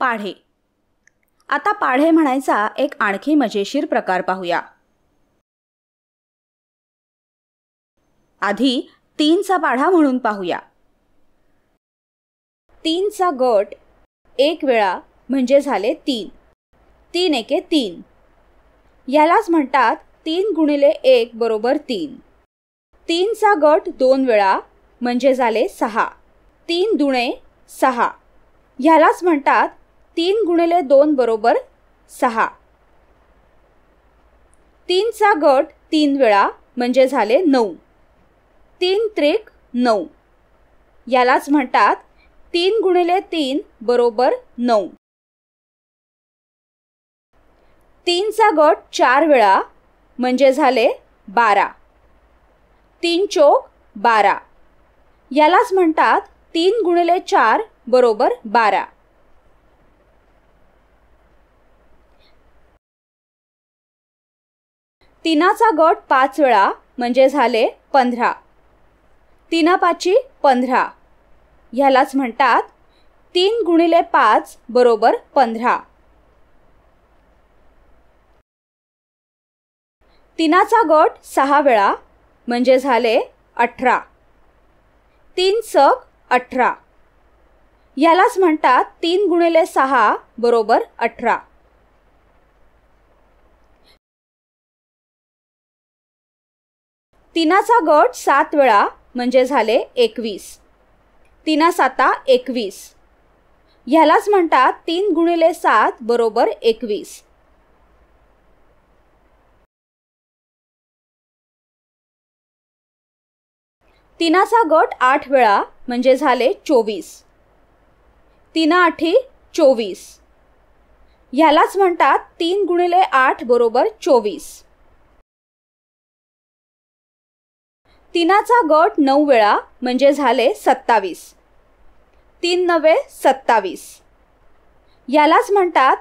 पाढे आता पाढे म्हणायचा एक आणखी मजेशीर प्रकार पाहूया आधी तीनचा पाढा म्हणून पाहूया तीनचा गट एक वेळा म्हणजे झाले तीन तीन एके तीन यालाच म्हणतात तीन गुणिले एक बरोबर तीन तीनचा गट दोन वेळा म्हणजे झाले सहा तीन दुणे सहा ह्यालाच म्हणतात तीन गुणिले दोन बरोबर सहा तीनचा गट तीन वेळा म्हणजे झाले नऊ तीन त्रिक नऊ यालाच म्हणतात तीन गुणिले तीन बरोबर नऊ तीनचा गट चार वेळा म्हणजे झाले बारा तीन चोक बारा यालाच म्हणतात तीन गुणिले चार बरोबर बारा तिनाचा गट पाच वेळा म्हणजे झाले पंधरा तिना पाची पंधरा ह्यालाच म्हणतात तीन गुणिले पाच बरोबर पंधरा तिनाचा गट सहा वेळा म्हणजे झाले अठरा तीन सक अठरा ह्यालाच म्हणतात तीन गुणिले सहा बरोबर अठरा तिनाचा गट सात वेळा म्हणजे झाले एकवीस तिना साता एकवीस ह्यालाच म्हणतात तीन गुणिले सात बरोबर एकवीस तिनाचा गट आठ वेळा म्हणजे झाले चोवीस तिना आठी चोवीस ह्यालाच म्हणतात तीन गुणिले आठ बरोबर चोवीस तिनाचा गट नऊ वेळा म्हणजे झाले सत्तावीस तीन नवे सत्तावीस यालाच म्हणतात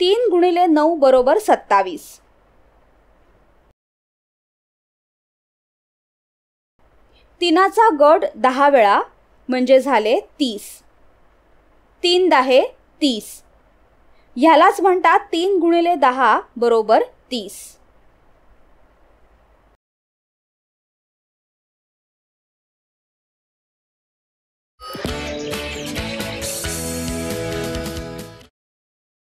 तीन गुणिले नऊ बरोबर सत्तावीस तिनाचा गट दहा वेळा म्हणजे झाले तीस तीन दहा तीस ह्यालाच म्हणतात तीन गुणिले दहा बरोबर तीस